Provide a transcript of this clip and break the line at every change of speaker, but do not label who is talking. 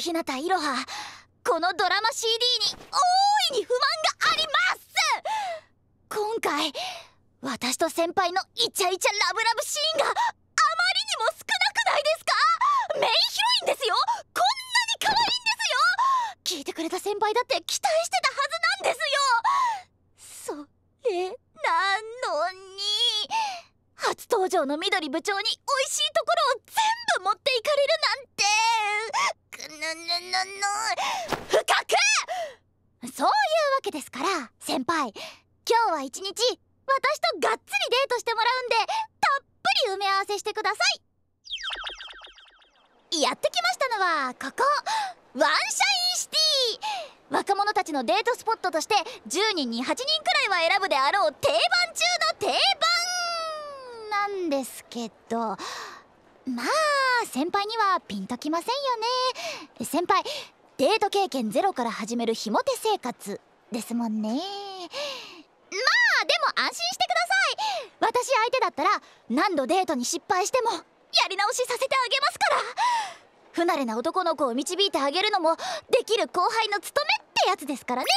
日向いろはこのドラマ CD に大いに不満があります今回私と先輩のイチャイチャラブラブシーンがあまりにも少なくないですかメインヒロインですよこんなに可愛いんですよ聞いてくれた先輩だって期待してたはずなんですよそれなのに初登場の緑部長に美味しいところを全部持っていかれるなんて不覚そういうわけですから先輩今日は一日私とがっつりデートしてもらうんでたっぷり埋め合わせしてくださいやってきましたのはここワンシャインシティ若者たちのデートスポットとして10人に8人くらいは選ぶであろう定番中の定番なんですけど まあ先輩にはピンときませんよね先輩デート経験ゼロから始めるひも手生活ですもんねまあでも安心してください私相手だったら何度デートに失敗してもやり直しさせてあげますから不慣れな男の子を導いてあげるのもできる後輩の務めってやつですからね